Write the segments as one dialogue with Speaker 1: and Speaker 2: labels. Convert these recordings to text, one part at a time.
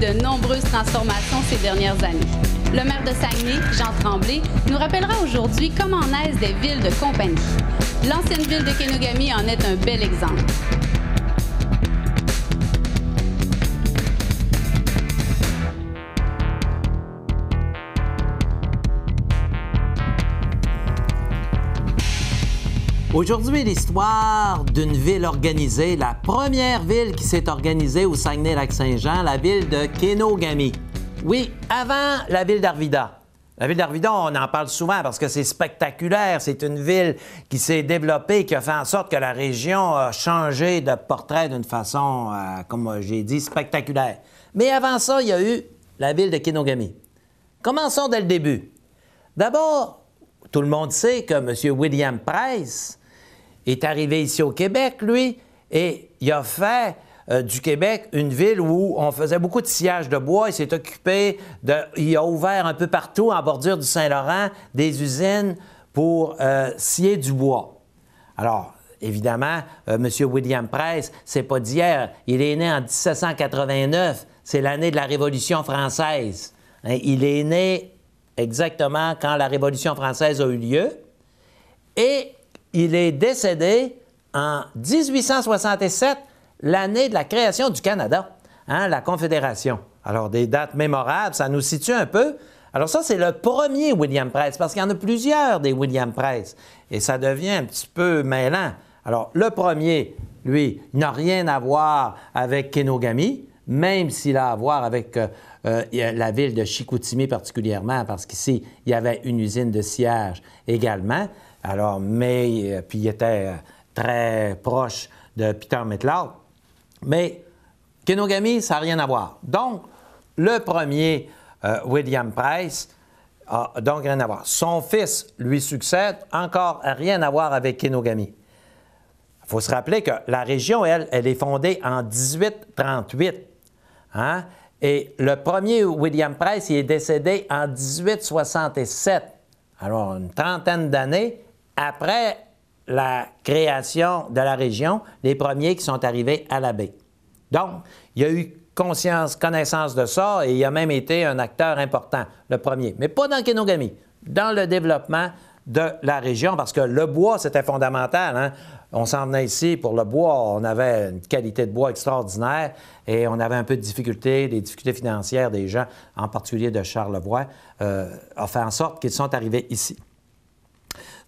Speaker 1: de nombreuses transformations ces dernières années. Le maire de Saguenay, Jean Tremblay, nous rappellera aujourd'hui comment naissent des villes de compagnie. L'ancienne ville de Kenogami en est un bel exemple. Aujourd'hui, l'histoire d'une ville organisée, la première ville qui s'est organisée au Saguenay-Lac-Saint-Jean, la ville de Kenogami. Oui, avant la ville d'Arvida. La ville d'Arvida, on en parle souvent parce que c'est spectaculaire. C'est une ville qui s'est développée, qui a fait en sorte que la région a changé de portrait d'une façon, euh, comme j'ai dit, spectaculaire. Mais avant ça, il y a eu la ville de Kenogami. Commençons dès le début. D'abord, tout le monde sait que M. William Price, est arrivé ici au Québec, lui, et il a fait euh, du Québec, une ville où on faisait beaucoup de sillage de bois. Il s'est occupé de. Il a ouvert un peu partout, en bordure du Saint-Laurent, des usines pour euh, scier du bois. Alors, évidemment, euh, M. William Price, c'est pas d'hier. Il est né en 1789. C'est l'année de la Révolution française. Hein, il est né exactement quand la Révolution française a eu lieu. Et il est décédé en 1867, l'année de la création du Canada, hein, la Confédération. Alors, des dates mémorables, ça nous situe un peu. Alors ça, c'est le premier William Price, parce qu'il y en a plusieurs des William Price, et ça devient un petit peu mêlant. Alors, le premier, lui, n'a rien à voir avec Kenogami, même s'il a à voir avec euh, euh, la ville de Chicoutimi particulièrement, parce qu'ici, il y avait une usine de siège également. Alors, May, euh, puis il était euh, très proche de Peter McLeod. Mais Kenogami, ça n'a rien à voir. Donc, le premier, euh, William Price, a donc rien à voir. Son fils lui succède, encore rien à voir avec Kenogami. Il faut se rappeler que la région, elle, elle est fondée en 1838. Hein? Et le premier William Price, il est décédé en 1867. Alors, une trentaine d'années après la création de la région, les premiers qui sont arrivés à la baie. Donc, il y a eu conscience, connaissance de ça, et il a même été un acteur important, le premier. Mais pas dans le dans le développement de la région, parce que le bois, c'était fondamental. Hein. On s'en venait ici pour le bois. On avait une qualité de bois extraordinaire et on avait un peu de difficultés, des difficultés financières des gens, en particulier de Charlevoix, euh, a fait en sorte qu'ils sont arrivés ici.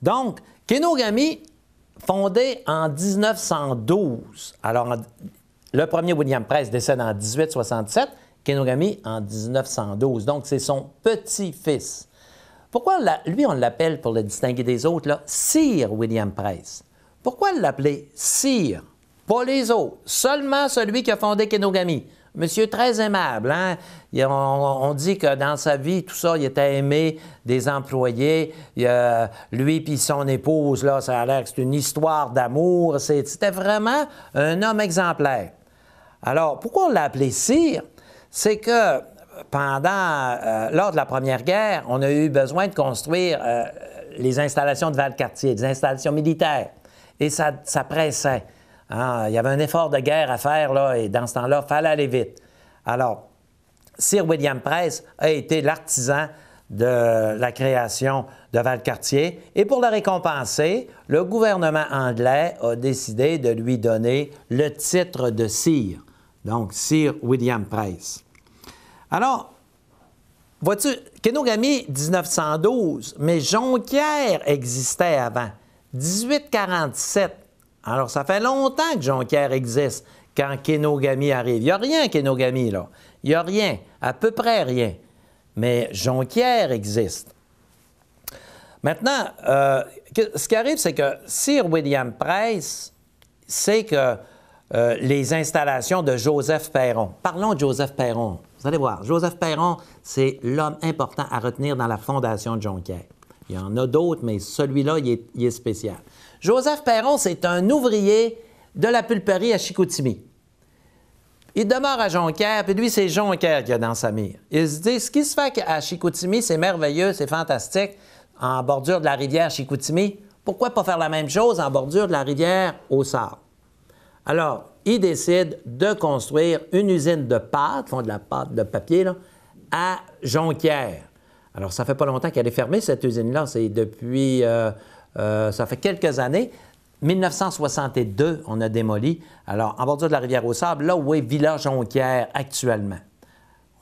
Speaker 1: Donc, Kenogami, fondé en 1912. Alors, le premier William Price décède en 1867, Kenogami en 1912. Donc, c'est son petit-fils. Pourquoi lui, on l'appelle, pour le distinguer des autres, sire » Sir William Price? Pourquoi l'appeler Sir? Pas les autres, seulement celui qui a fondé Kenogami. Monsieur très aimable, hein? on, dit que dans sa vie, tout ça, il était aimé des employés. lui puis son épouse, là, ça a l'air que c'est une histoire d'amour. C'était vraiment un homme exemplaire. Alors, pourquoi on l'a appelé Sire? C'est que pendant, euh, lors de la Première Guerre, on a eu besoin de construire euh, les installations de Valcartier, des installations militaires. Et ça, ça pressait. Ah, il y avait un effort de guerre à faire, là, et dans ce temps-là, il fallait aller vite. Alors, Sir William Price a été l'artisan de la création de Valcartier. Et pour le récompenser, le gouvernement anglais a décidé de lui donner le titre de sire, donc Sir William Price. Alors, vois-tu, Kenogami 1912, mais Jonquière existait avant. 1847, alors, ça fait longtemps que Jonquière existe quand Kenogami arrive. Il n'y a rien, Kenogami, là. Il n'y a rien, à peu près rien. Mais Jonquière existe. Maintenant, euh, ce qui arrive, c'est que Sir William Price sait que euh, les installations de Joseph Perron. Parlons de Joseph Perron. Vous allez voir, Joseph Perron, c'est l'homme important à retenir dans la fondation de Jonquière. Il y en a d'autres, mais celui-là, il est spécial. Joseph Perron, c'est un ouvrier de la pulperie à Chicoutimi. Il demeure à Jonquière, puis lui, c'est Jonquière qu'il a dans sa mire. Il se dit, ce qui se fait à Chicoutimi, c'est merveilleux, c'est fantastique, en bordure de la rivière Chicoutimi, pourquoi pas faire la même chose en bordure de la rivière au Sard? Alors, il décide de construire une usine de pâte, font de la pâte de papier, à Jonquière. Alors, ça fait pas longtemps qu'elle est fermée, cette usine-là. C'est depuis euh, euh, ça fait quelques années. 1962, on a démoli. Alors, en bordure de la rivière aux Sables, là où est village Jonquière actuellement.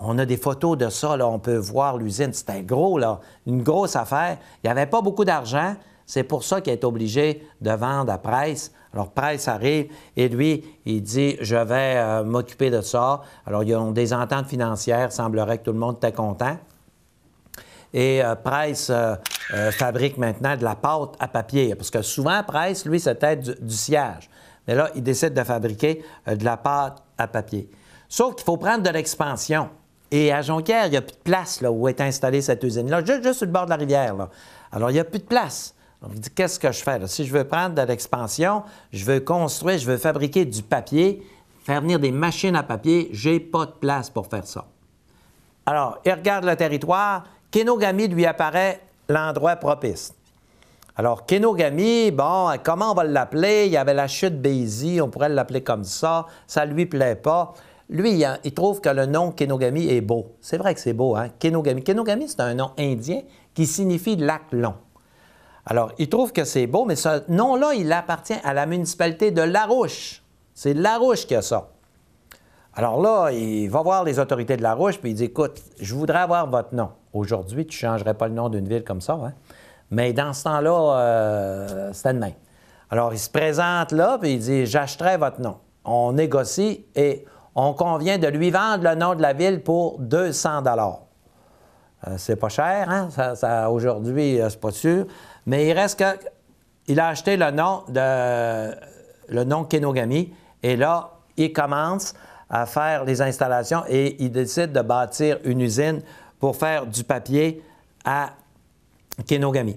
Speaker 1: On a des photos de ça, là, on peut voir l'usine. C'était gros, là, une grosse affaire. Il n'y avait pas beaucoup d'argent. C'est pour ça qu'il est obligé de vendre à presse. Alors, presse arrive et lui, il dit Je vais euh, m'occuper de ça. Alors, ils ont des ententes financières. semblerait que tout le monde était content et euh, Price euh, euh, fabrique maintenant de la pâte à papier. Parce que souvent, Price, lui, c'était du, du siège. Mais là, il décide de fabriquer de la pâte à papier. Sauf qu'il faut prendre de l'expansion. Et à Jonquière, il n'y a plus de place là, où est installée cette usine-là, juste, sur le bord de la rivière. Alors, il n'y a plus de place. Donc, il dit qu'est-ce que je fais? Si je veux prendre de l'expansion, je veux construire, je veux fabriquer du papier, faire venir des machines à papier, n'ai pas de place pour faire ça. Alors, il regarde le territoire, Kenogami lui apparaît l'endroit propice. Alors, Kenogami, bon, comment on va l'appeler? Il y avait la chute Bézi, on pourrait l'appeler comme ça, ça lui plaît pas. Lui, il trouve que le nom Kenogami est beau. C'est vrai que c'est beau, hein? Kenogami. Kenogami, c'est un nom indien qui signifie lac long. Alors, il trouve que c'est beau, mais ce nom-là, il appartient à la municipalité de Larouche. C'est Larouche qui a ça. Alors là, il va voir les autorités de Larouche, puis il dit Écoute, je voudrais avoir votre nom. Aujourd'hui, tu ne changerais pas le nom d'une ville comme ça. Hein? Mais dans ce temps-là, euh, c'était demain. Alors, il se présente là, puis il dit J'achèterai votre nom. On négocie et on convient de lui vendre le nom de la ville pour 200 dollars. Euh, c'est pas cher, hein? Ça, aujourd'hui, euh, c'est pas sûr. Mais il reste que. Il a acheté le nom de. le nom Kenogami. Et là, il commence à faire les installations et il décide de bâtir une usine pour faire du papier à Kenogami.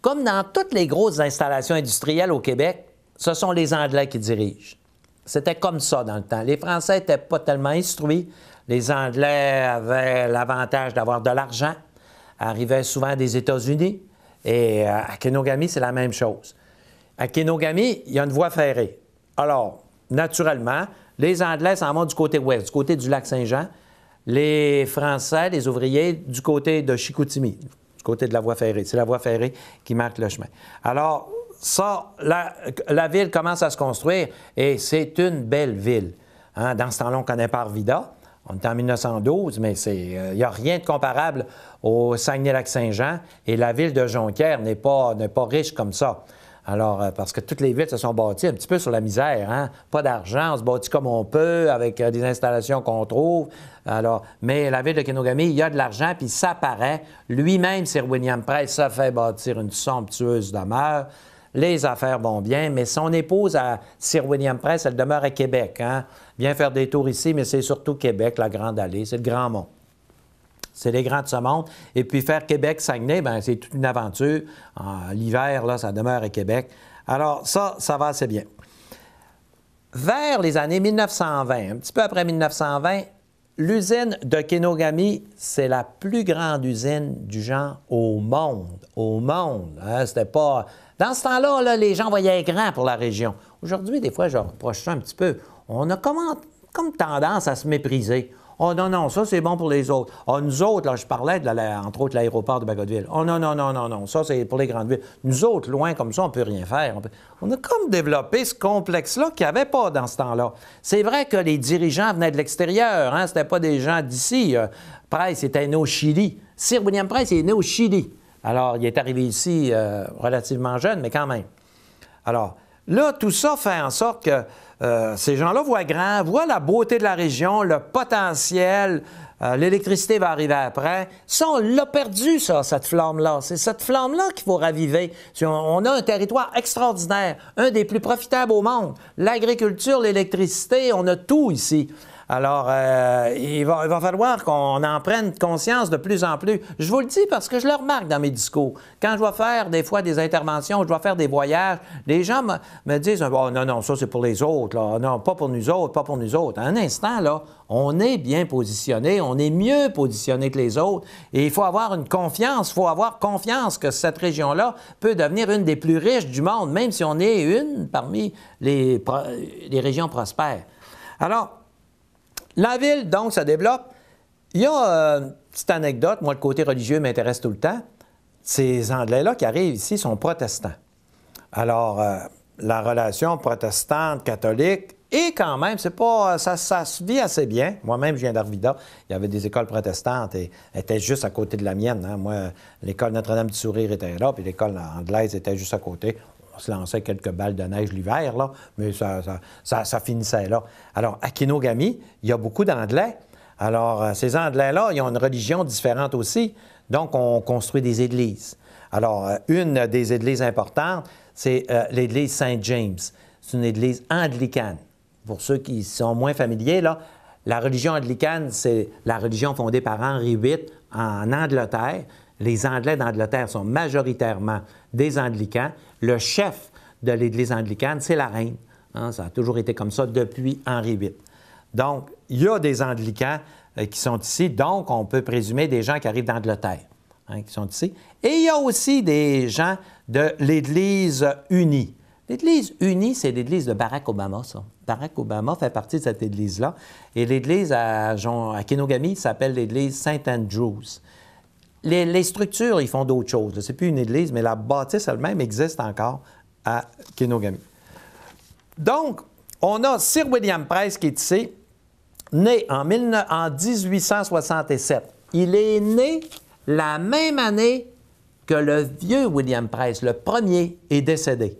Speaker 1: Comme dans toutes les grosses installations industrielles au Québec, ce sont les Anglais qui dirigent. C'était comme ça dans le temps. Les Français n'étaient pas tellement instruits. Les Anglais avaient l'avantage d'avoir de l'argent, arrivaient souvent des États-Unis. Et euh, à Kenogami, c'est la même chose. À Kenogami, il y a une voie ferrée. Alors, naturellement, les Anglais s'en vont du côté ouest, du côté du lac Saint-Jean les Français, les ouvriers du côté de Chicoutimi, du côté de la voie ferrée. C'est la voie ferrée qui marque le chemin. Alors, ça, la, ville commence à se construire et c'est une belle ville. Hein, dans ce temps-là, on connaît pas Arvida. On est en 1912, mais il n'y euh, a rien de comparable au Saguenay-Lac-Saint-Jean et la ville de Jonquière n'est pas riche comme ça. Alors, euh, parce que toutes les villes se sont bâties un petit peu sur la misère, hein? Pas d'argent, on se bâtit comme on peut, avec euh, des installations qu'on trouve. Alors, mais la ville de Kenogami, il y a de l'argent, puis ça paraît. Lui-même, Sir William Price, ça fait bâtir une somptueuse demeure. Les affaires vont bien, mais son épouse, à Sir William Price, elle demeure à Québec. Hein? Vient faire des tours ici, mais c'est surtout Québec, la Grande Allée, c'est le Grand Mont. C'est les grands de ce monde. Et puis faire Québec-Saguenay, ben c'est toute une aventure. L'hiver, là, ça demeure à Québec. Alors ça, ça va assez bien. Vers les années 1920, un petit peu après 1920, l'usine de Kenogami, c'est la plus grande usine du genre au monde. Au monde. Hein. C'était pas. Dans ce temps-là, là, les gens voyaient grand pour la région. Aujourd'hui, des fois, je reproche ça un petit peu. On a comme tendance à se mépriser. Oh non, non, ça c'est bon pour les autres. Oh, nous autres, là, je parlais de la, entre autres l'aéroport de Bagotville. Oh non, non, non, non, non, ça c'est pour les grandes villes. Nous autres, loin comme ça, on ne peut rien faire. On, a comme développé ce complexe-là qu'il n'y avait pas dans ce temps-là. C'est vrai que les dirigeants venaient de l'extérieur, hein? ce n'étaient pas des gens d'ici. Euh, Price était né au Chili. Sir William Price est né au Chili. Alors, il est arrivé ici euh, relativement jeune, mais quand même. Alors, là, tout ça fait en sorte que euh, ces gens-là voient grand, voient la beauté de la région, le potentiel. Euh, l'électricité va arriver après. Ça, on l'a perdu, ça, cette flamme-là. C'est cette flamme-là qu'il faut raviver. On a un territoire extraordinaire, un des plus profitables au monde. L'agriculture, l'électricité, on a tout ici. Alors, euh, il, va, falloir qu'on en prenne conscience de plus en plus. Je vous le dis parce que je le remarque dans mes discours. Quand je dois faire des fois des interventions, je dois faire des voyages, les gens me, disent oh, non, non, ça c'est pour les autres, non, pas pour nous autres, pas pour nous autres. Un instant, là, on est bien positionné, on est mieux positionné que les autres et il faut avoir une confiance, il faut avoir confiance que cette région-là peut devenir une des plus riches du monde, même si on est une parmi les, les régions prospères. Alors, la ville, donc, ça développe. Il y a euh, une petite anecdote, moi, le côté religieux m'intéresse tout le temps. Ces Anglais-là qui arrivent ici sont protestants. Alors, euh, la relation protestante-catholique et quand même, c'est pas, euh, ça, ça, se vit assez bien. Moi-même, je viens d'Arvida. Il y avait des écoles protestantes et elles étaient juste à côté de la mienne. Hein. Moi, l'école Notre-Dame du Sourire était là, puis l'école anglaise était juste à côté on se lançait quelques balles de neige l'hiver, là, mais ça, finissait là. Alors, à Kinogami, il y a beaucoup d'Anglais. Alors, euh, ces Anglais-là, ils ont une religion différente aussi. Donc, on construit des églises. Alors, euh, une des églises importantes, c'est euh, l'église Saint-James. C'est une église anglicane. Pour ceux qui sont moins familiers, là, la religion anglicane, c'est la religion fondée par Henri VIII en Angleterre. Les Anglais d'Angleterre sont majoritairement des anglicans le chef de l'Église anglicane, c'est la reine. Hein. ça a toujours été comme ça depuis Henri VIII. Donc, il y a des anglicans euh, qui sont ici, donc on peut présumer des gens qui arrivent d'Angleterre, hein, qui sont ici. Et il y a aussi des gens de l'Église unie. L'Église unie, c'est l'Église de Barack Obama, ça. Barack Obama fait partie de cette Église-là. Et l'Église à, à Kenogami s'appelle l'Église Saint Andrews. Les, structures, ils font d'autres choses. C'est plus une église, mais la bâtisse elle-même existe encore à Kenogami. Donc, on a Sir William Price qui est ici, né en, 1867. Il est né la même année que le vieux William Price, le premier, est décédé.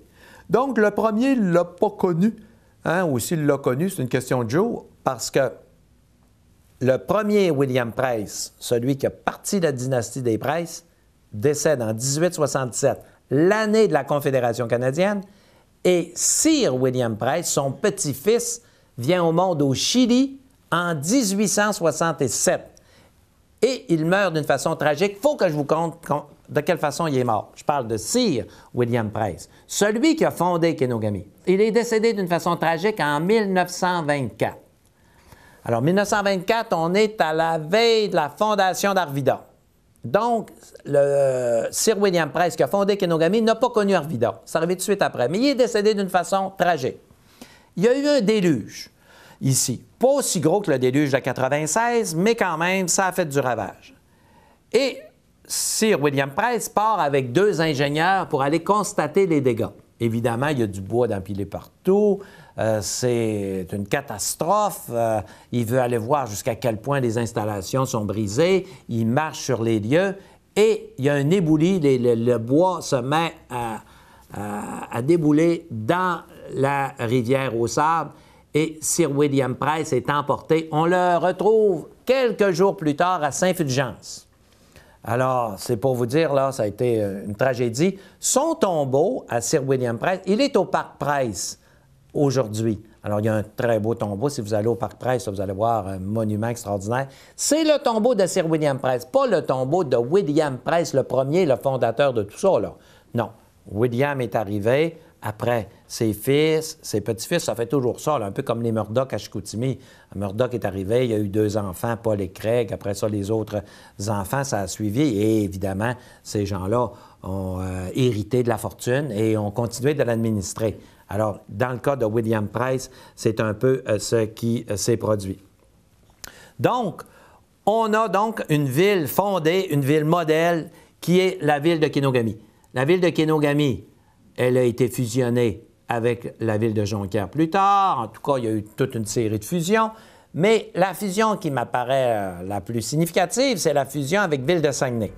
Speaker 1: Donc, le premier ne l'a pas connu. Hein, ou s'il l'a connu, c'est une question de jour, parce que le premier William Price, celui qui a parti de la dynastie des Price, décède en 1867, l'année de la Confédération canadienne, et Sir William Price, son petit-fils, vient au monde au Chili en 1867. Et il meurt d'une façon tragique. Faut que je vous compte de quelle façon il est mort. Je parle de Sir William Price, celui qui a fondé Kenogami. Il est décédé d'une façon tragique en 1924. Alors, 1924, on est à la veille de la fondation d'Arvida. Donc, le Sir William Price, qui a fondé Kenogami, n'a pas connu Arvida. Ça arrivé tout de suite après. Mais il est décédé d'une façon tragique. Il y a eu un déluge ici. Pas aussi gros que le déluge de 1996, mais quand même, ça a fait du ravage. Et Sir William Price part avec deux ingénieurs pour aller constater les dégâts. Évidemment, il y a du bois d'empilé partout. Euh, c'est une catastrophe. Euh, il veut aller voir jusqu'à quel point les installations sont brisées. Il marche sur les lieux et il y a un éboulis. le, bois se met à, débouler dans la rivière au sable et Sir William Price est emporté. On le retrouve quelques jours plus tard à Saint-Fulgence. Alors, c'est pour vous dire, là, ça a été euh, une tragédie. Son tombeau à Sir William Price, il est au Parc Price aujourd'hui. Alors, il y a un très beau tombeau. Si vous allez au Parc Presse, vous allez voir un monument extraordinaire. C'est le tombeau de Sir William Press, pas le tombeau de William Press, le premier, le fondateur de tout ça. Là. Non. William est arrivé, après ses fils, ses petits-fils, ça fait toujours ça, un peu comme les Murdoch à Chicoutimi. Murdoch est arrivé, il y a eu deux enfants, Paul et Craig, après ça, les autres enfants, ça a suivi, et évidemment, ces gens-là ont euh, hérité de la fortune et ont continué de l'administrer. Alors, dans le cas de William Price, c'est un peu euh, ce qui euh, s'est produit. Donc, on a donc une ville fondée, une ville modèle, qui est la ville de Kenogami. La ville de Kenogami, elle a été fusionnée avec la ville de Jonquière plus tard. En tout cas, il y a eu toute une série de fusions. Mais la fusion qui m'apparaît euh, la plus significative, c'est la fusion avec Ville de Saguenay.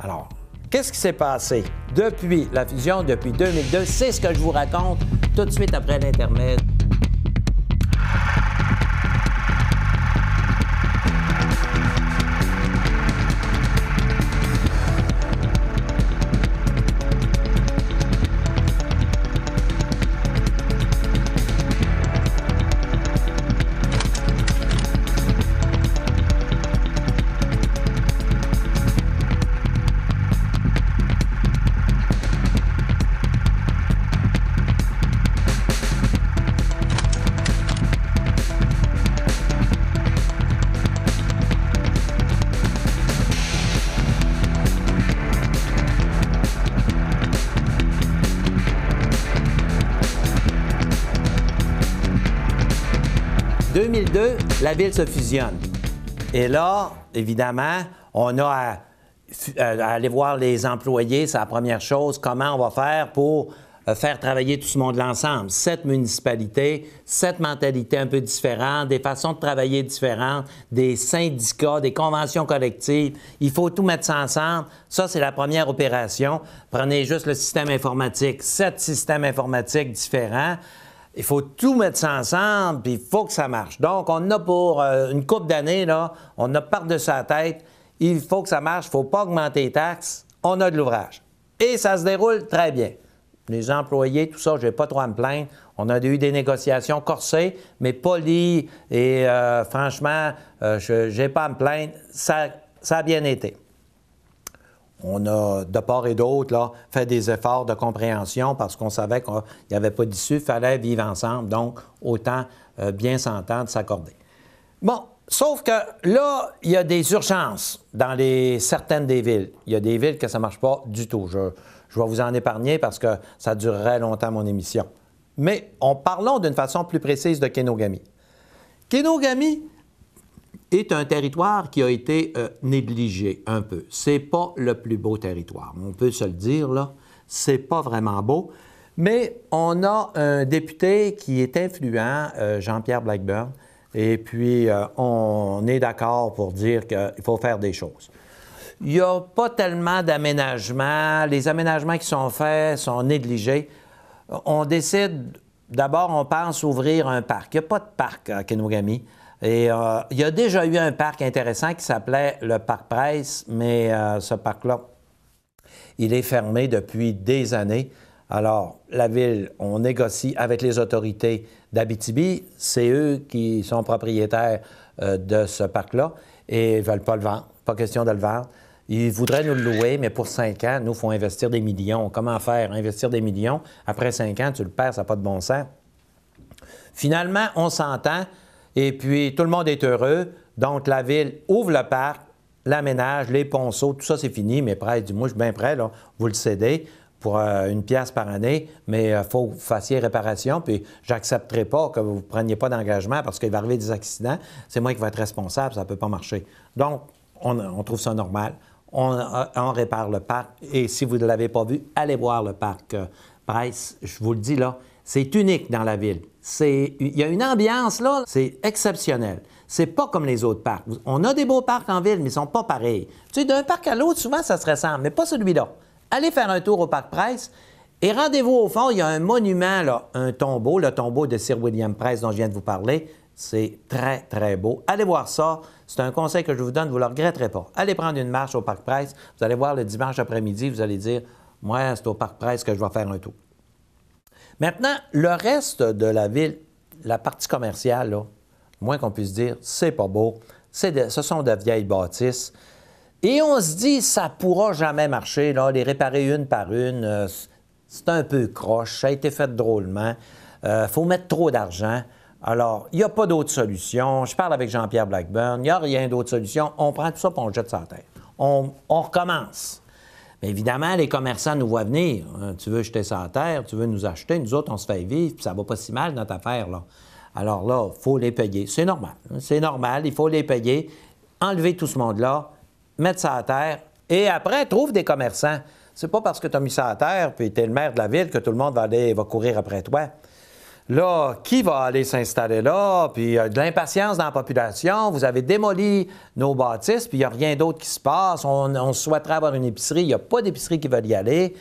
Speaker 1: Alors, qu'est-ce qui s'est passé depuis la fusion, depuis 2002? C'est ce que je vous raconte tout de suite après l'Intermède. 2002, la ville se fusionne. Et là, évidemment, on a à, aller voir les employés, c'est la première chose, comment on va faire pour euh, faire travailler tout ce monde l'ensemble. Sept municipalités, sept mentalités un peu différentes, des façons de travailler différentes, des syndicats, des conventions collectives. Il faut tout mettre ça ensemble. Ça, c'est la première opération. Prenez juste le système informatique. Sept systèmes informatiques différents il faut tout mettre ça ensemble, puis il faut que ça marche. Donc, on a pour euh, une coupe d'années, là, on a part de sa tête. Il faut que ça marche, il ne faut pas augmenter les taxes. On a de l'ouvrage. Et ça se déroule très bien. Les employés, tout ça, je n'ai pas trop à me plaindre. On a eu des négociations corsées, mais polies. Et euh, franchement, euh, je n'ai pas à me plaindre. Ça, ça a bien été on a, de part et d'autre, fait des efforts de compréhension parce qu'on savait qu'il n'y avait pas d'issue, fallait vivre ensemble, donc autant euh, bien s'entendre, s'accorder. Bon, sauf que là, il y a des urgences dans certaines des villes. Il y a des villes que ça ne marche pas du tout. Je, vais vous en épargner parce que ça durerait longtemps mon émission. Mais en parlant d'une façon plus précise de Kenogami, Kénogami, est un territoire qui a été euh, négligé un peu. n'est pas le plus beau territoire, on peut se le dire là, c'est pas vraiment beau. Mais on a un député qui est influent, euh, Jean-Pierre Blackburn, et puis euh, on est d'accord pour dire qu'il faut faire des choses. Il n'y a pas tellement d'aménagements. Les aménagements qui sont faits sont négligés. On décide, d'abord, on pense ouvrir un parc. Il n'y a pas de parc à Kenogami. Et euh, il y a déjà eu un parc intéressant qui s'appelait le Parc Presse, mais euh, ce parc-là, il est fermé depuis des années. Alors, la ville, on négocie avec les autorités d'Abitibi. C'est eux qui sont propriétaires euh, de ce parc-là et ils ne veulent pas le vendre. Pas question de le vendre. Ils voudraient nous le louer, mais pour cinq ans, nous, il faut investir des millions. Comment faire? Investir des millions. Après cinq ans, tu le perds, ça n'a pas de bon sens. Finalement, on s'entend. Et puis, tout le monde est heureux. Donc, la ville ouvre le parc, l'aménage, les ponceaux, tout ça, c'est fini. Mais Price du moins je suis bien prêt, là, vous le cédez pour euh, une pièce par année, mais il euh, faut que vous fassiez réparation, puis j'accepterai pas que vous ne preniez pas d'engagement parce qu'il va arriver des accidents. C'est moi qui vais être responsable, ça ne peut pas marcher. Donc, on, trouve ça normal. Euh, on, répare le parc. Et si vous ne l'avez pas vu, allez voir le parc Price. Je vous le dis là, c'est unique dans la ville. Il y a une ambiance là, c'est exceptionnel. C'est pas comme les autres parcs. On a des beaux parcs en ville, mais ils sont pas pareils. Tu sais, d'un parc à l'autre, souvent, ça se ressemble, mais pas celui-là. Allez faire un tour au parc Price et rendez-vous au fond. Il y a un monument, là, un tombeau, le tombeau de Sir William Price dont je viens de vous parler. C'est très, très beau. Allez voir ça. C'est un conseil que je vous donne, vous ne le regretterez pas. Allez prendre une marche au Parc Presse. Vous allez voir le dimanche après-midi, vous allez dire Moi, c'est au Parc Presse que je vais faire un tour. Maintenant, le reste de la ville, la partie commerciale, moins qu'on puisse dire, c'est pas beau. ce sont de vieilles bâtisses. Et on se dit, ça pourra jamais marcher, les réparer une par une. Euh, c'est un peu croche, ça a été fait drôlement. Il euh, faut mettre trop d'argent. Alors, il n'y a pas d'autre solution. Je parle avec Jean-Pierre Blackburn, il n'y a rien d'autre solution. On prend tout ça et on jette sa terre. On, on recommence évidemment, les commerçants nous voient venir. Hein. tu veux jeter ça à terre, tu veux nous acheter, nous autres, on se fait vivre, puis ça va pas si mal, notre affaire, là. Alors là, il faut les payer. C'est normal. Hein. c'est normal, il faut les payer. Enlever tout ce monde-là, mettre ça à terre, et après, trouve des commerçants. C'est pas parce que tu as mis ça à terre, puis tu es le maire de la ville, que tout le monde va aller, va courir après toi. Là, qui va aller s'installer là? Puis il y a de l'impatience dans la population. Vous avez démoli nos bâtisses, puis il n'y a rien d'autre qui se passe. On, souhaiterait avoir une épicerie. Il n'y a pas d'épicerie qui veut y aller.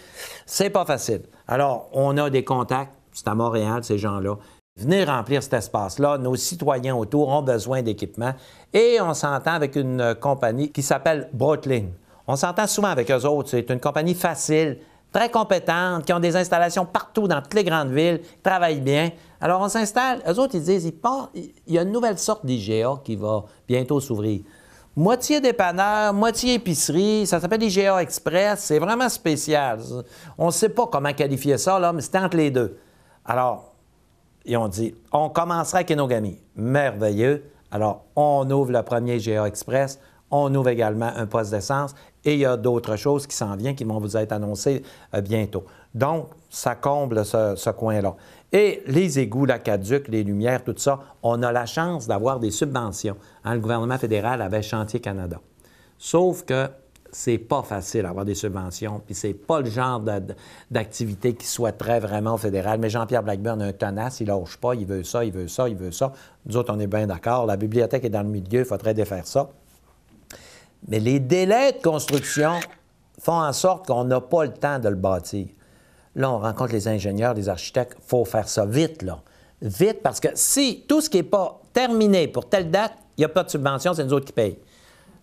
Speaker 1: C'est pas facile. Alors, on a des contacts. C'est à Montréal, ces gens-là. Venez remplir cet espace-là. Nos citoyens autour ont besoin d'équipement. Et on s'entend avec une compagnie qui s'appelle Brooklyn. On s'entend souvent avec eux autres. C'est une compagnie facile, très compétentes, qui ont des installations partout dans toutes les grandes villes, travaillent bien. Alors, on s'installe. Eux autres, ils disent, il y a une nouvelle sorte d'IGA qui va bientôt s'ouvrir. Moitié dépanneur, moitié épicerie, ça s'appelle IGA Express, c'est vraiment spécial. On ne sait pas comment qualifier ça, là, mais c'est entre les deux. Alors, ils ont dit, on commencera avec Merveilleux. Alors, on ouvre le premier IGA Express, on ouvre également un poste d'essence et il y a d'autres choses qui s'en viennent, qui vont vous être annoncées euh, bientôt. Donc, ça comble ce, coin-là. Et les égouts, caduque, les lumières, tout ça, on a la chance d'avoir des subventions. Hein. le gouvernement fédéral avait Chantier Canada. Sauf que c'est pas facile d'avoir des subventions, puis c'est pas le genre d'activité qui souhaiterait vraiment fédéral. Mais Jean-Pierre Blackburn, est un tenace, il lâche pas, il veut ça, il veut ça, il veut ça. Nous autres, on est bien d'accord. La bibliothèque est dans le milieu, il faudrait défaire ça. Mais les délais de construction font en sorte qu'on n'a pas le temps de le bâtir. Là, on rencontre les ingénieurs, les architectes. Il faut faire ça vite, là. Vite, parce que si tout ce qui n'est pas terminé pour telle date, il n'y a pas de subvention, c'est nous autres qui payent.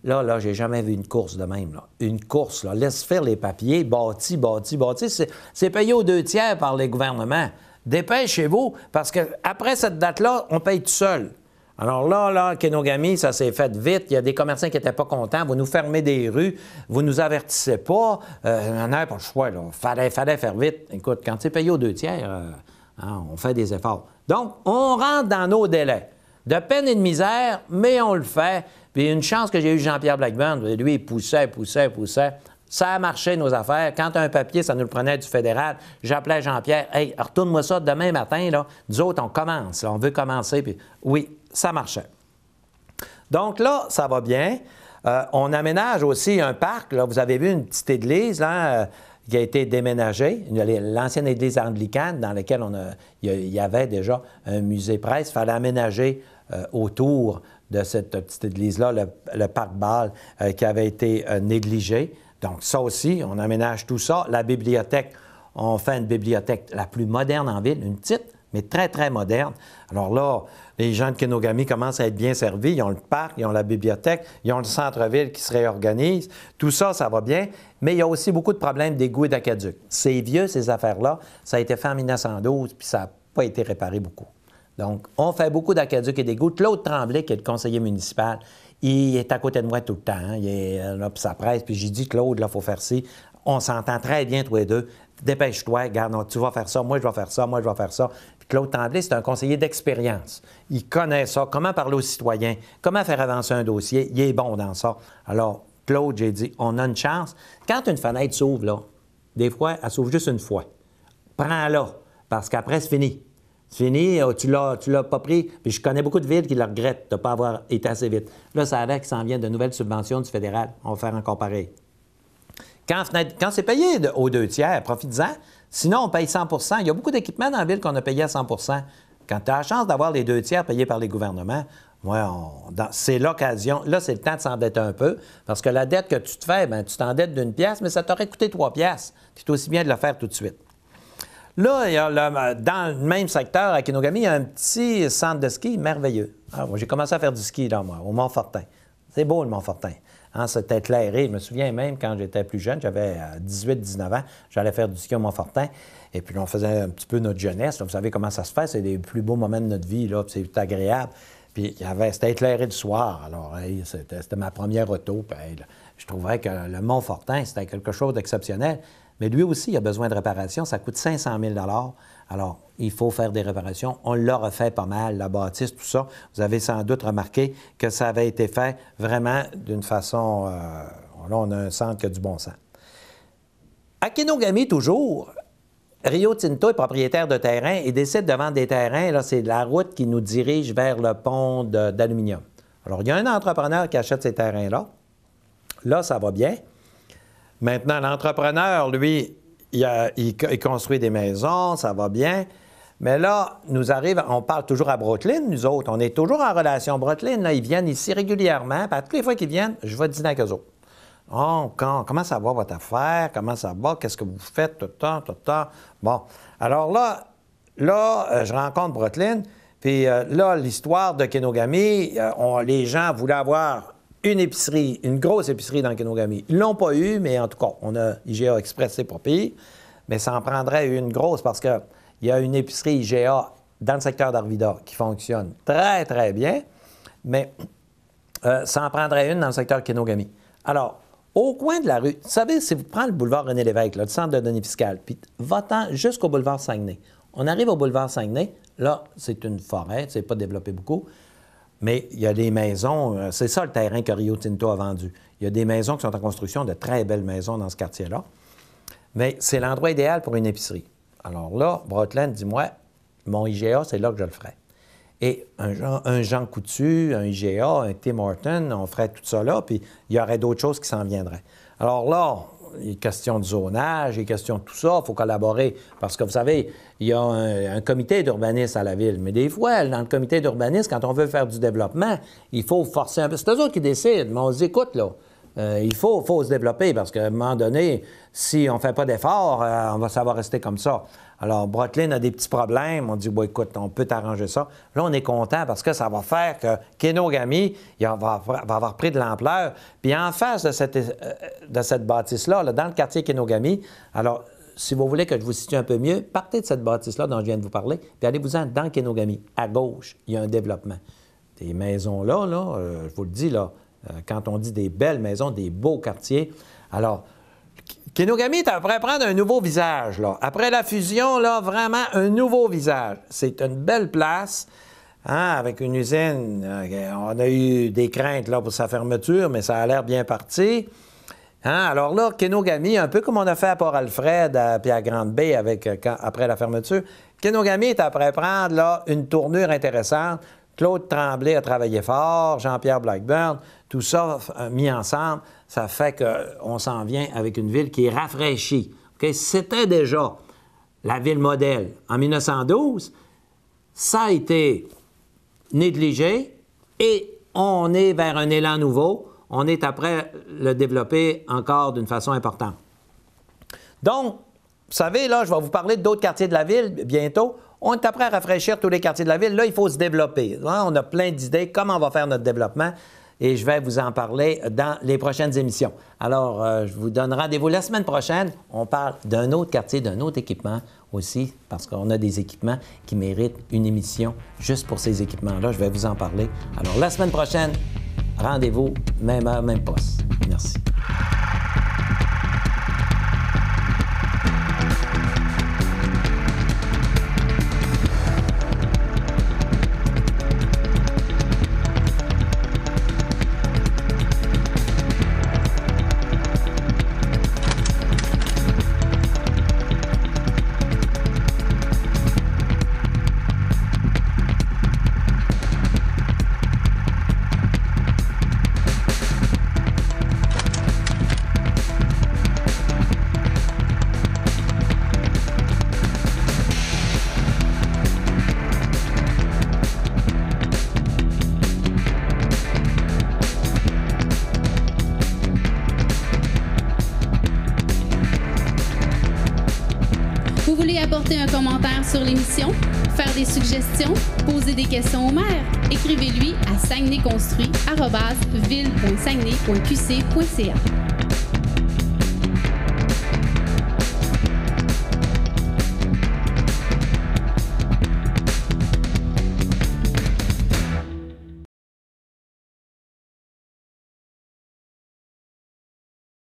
Speaker 1: Là, là, j'ai jamais vu une course de même. Une course, là. Laisse faire les papiers, bâti, bâti, bâti. C'est payé aux deux tiers par les gouvernements. Dépêchez-vous, parce qu'après cette date-là, on paye tout seul. Alors là, là, Kenogami, ça s'est fait vite. Il y a des commerçants qui n'étaient pas contents. Vous nous fermez des rues, vous nous avertissez pas. Euh, on a pas le choix, là. Fallait, fallait faire vite. Écoute, quand c'est payé aux deux tiers, euh, hein, on fait des efforts. Donc, on rentre dans nos délais. De peine et de misère, mais on le fait. Puis une chance que j'ai eu Jean-Pierre Blackburn, lui, il poussait, poussait, poussait. Ça a marché nos affaires. Quand un papier, ça nous le prenait du fédéral, j'appelais Jean-Pierre, hey, retourne-moi ça demain matin, là. Nous autres, on commence, on veut commencer. Puis oui, ça marchait. Donc là, ça va bien. Euh, on aménage aussi un parc. vous avez vu une petite église là, euh, qui a été déménagée, l'ancienne église anglicane dans laquelle on il y avait déjà un musée presse. Il fallait aménager euh, autour de cette petite église-là le, parc Bâle qui avait été négligé. Donc, ça aussi, on aménage tout ça. La bibliothèque, on fait une bibliothèque la plus moderne en ville, une petite, mais très, très moderne. Alors là, les gens de Kenogami commencent à être bien servis. Ils ont le parc, ils ont la bibliothèque, ils ont le centre-ville qui se réorganise. Tout ça, ça va bien. Mais il y a aussi beaucoup de problèmes d'égouts et d'acaduc. C'est vieux, ces affaires-là. Ça a été fait en 1912, puis ça n'a pas été réparé beaucoup. Donc, on fait beaucoup d'acaduc et d'égouts. L'autre Tremblay, qui est le conseiller municipal, il est à côté de moi tout le temps. Hein. Il est euh, là, ça presse. Puis j'ai dit, Claude, là, il faut faire ci. On s'entend très bien, tous les deux. Dépêche-toi, garde. tu vas faire ça, moi, je vais faire ça, moi, je vais faire ça. Puis Claude Tremblay, c'est un conseiller d'expérience. Il connaît ça, comment parler aux citoyens, comment faire avancer un dossier. Il est bon dans ça. Alors, Claude, j'ai dit, on a une chance. Quand une fenêtre s'ouvre, là, des fois, elle s'ouvre juste une fois. Prends-la, parce qu'après, c'est fini fini, euh, tu l'as, l'as pas pris. Puis je connais beaucoup de villes qui le regrettent de ne pas avoir été assez vite. Là, ça a qu'il s'en vient de nouvelles subventions du fédéral. On va faire encore pareil. Quand, c'est payé aux deux tiers, profites-en. Sinon, on paye 100 Il y a beaucoup d'équipements dans la ville qu'on a payé à 100 Quand tu as la chance d'avoir les deux tiers payés par les gouvernements, c'est l'occasion. Là, c'est le temps de s'endetter un peu. Parce que la dette que tu te fais, ben, tu t'endettes d'une pièce, mais ça t'aurait coûté trois pièces. C'est aussi bien de le faire tout de suite. Là, dans le même secteur, à Kinogami, il y a un petit centre de ski merveilleux. Ah, j'ai commencé à faire du ski, là, moi, au Montfortin. C'est beau, le Montfortin. Hein, c'était éclairé. Je me souviens même quand j'étais plus jeune, j'avais 18-19 euh, ans, j'allais faire du ski au Montfortin, Et puis, on faisait un petit peu notre jeunesse. vous savez comment ça se fait, c'est les plus beaux moments de notre vie, là, c'est agréable. Puis, il y avait, c'était éclairé le soir. Alors, c'était, ma première auto. je trouvais que le Montfortin, c'était quelque chose d'exceptionnel. Mais lui aussi, il a besoin de réparation. Ça coûte 500 000 alors, il faut faire des réparations. On l'a refait pas mal, la bâtisse, tout ça. Vous avez sans doute remarqué que ça avait été fait vraiment d'une façon... Euh, là, on a un centre qui a du bon sens. Akinogami, toujours, Rio Tinto est propriétaire de terrain et décide de vendre des terrains. Là, c'est la route qui nous dirige vers le pont d'aluminium. Alors, il y a un entrepreneur qui achète ces terrains-là. Là, ça va bien. Maintenant, l'entrepreneur, lui, il, construit des maisons, ça va bien. Mais là, nous arrive, on parle toujours à Brooklyn, nous autres. On est toujours en relation. Brooklyn, là, ils viennent ici régulièrement. Puis toutes les fois qu'ils viennent, je vais dîner avec eux autres. Oh, comment ça va votre affaire? Comment ça va? Qu'est-ce que vous faites tout le temps, tout le temps? Bon. Alors là, là, euh, je rencontre Brooklyn. Puis euh, là, l'histoire de Kenogami, euh, les gens voulaient avoir une épicerie, une grosse épicerie dans Kenogami. Ils l'ont pas eu, mais en tout cas, on a IGA Express, c'est pour pire. Mais ça en prendrait une grosse parce qu'il y a une épicerie IGA dans le secteur d'Arvida qui fonctionne très, très bien. Mais euh, ça en prendrait une dans le secteur Kenogami. Alors, au coin de la rue, vous savez, si vous prenez le boulevard René Lévesque, le centre de données fiscales, puis va-t'en jusqu'au boulevard Saguenay. On arrive au boulevard Saguenay, là, c'est une forêt, c'est pas développé beaucoup. Mais il y a des maisons, euh, c'est ça le terrain que Rio Tinto a vendu. Il y a des maisons qui sont en construction, de très belles maisons dans ce quartier-là. Mais c'est l'endroit idéal pour une épicerie. Alors là, Brotland dit Moi, mon IGA, c'est là que je le ferai. Et un, un, Jean Coutu, un IGA, un Tim Horton, on ferait tout ça là, puis il y aurait d'autres choses qui s'en viendraient. Alors là, il est question de zonage, il est question de tout ça, il faut collaborer. Parce que vous savez, il y a un, comité d'urbanisme à la ville. Mais des fois, dans le comité d'urbanisme, quand on veut faire du développement, il faut forcer un peu. C'est eux autres qui décident, mais on les écoute, là, euh, il faut, se développer parce qu'à un moment donné, si on ne fait pas d'efforts, euh, on va, savoir rester comme ça. Alors, Brooklyn a des petits problèmes. On dit, bon, écoute, on peut t'arranger ça. Là, on est content parce que ça va faire que Kenogami va, avoir pris de l'ampleur. Puis en face de cette, euh, de bâtisse-là, dans le quartier Kenogami, alors, si vous voulez que je vous situe un peu mieux, partez de cette bâtisse-là dont je viens de vous parler, puis allez-vous-en dans Kenogami. À gauche, il y a un développement. Des maisons-là, là, je vous le dis, là, euh, quand on dit des belles maisons, des beaux quartiers. Alors, Kenogami est après prendre un nouveau visage. Après la fusion, là, vraiment un nouveau visage. C'est une belle place. Hein, avec une usine, euh, on a eu des craintes là, pour sa fermeture, mais ça a l'air bien parti. Hein, alors là, Kenogami, un peu comme on a fait à Port-Alfred puis à Grande Bay euh, après la fermeture, Kenogami est après prendre une tournure intéressante. Claude Tremblay a travaillé fort, Jean-Pierre Blackburn, tout ça euh, mis ensemble, ça fait qu'on s'en vient avec une ville qui est rafraîchie. C'était déjà la ville modèle. En 1912, ça a été négligé et on est vers un élan nouveau. On est après le développer encore d'une façon importante. Donc, vous savez, là, je vais vous parler d'autres quartiers de la ville bientôt. On est après à rafraîchir tous les quartiers de la ville. Là, il faut se développer. Hein. On a plein d'idées comment on va faire notre développement et je vais vous en parler dans les prochaines émissions. Alors, euh, je vous donne rendez-vous la semaine prochaine. On parle d'un autre quartier, d'un autre équipement aussi, parce qu'on a des équipements qui méritent une émission juste pour ces équipements-là. Je vais vous en parler. Alors, la semaine prochaine, rendez-vous, même heure, même poste. Merci. un commentaire sur l'émission, faire des suggestions, poser des questions au maire, écrivez-lui à saguenayconstruit.ville.saguenay.qc.ca.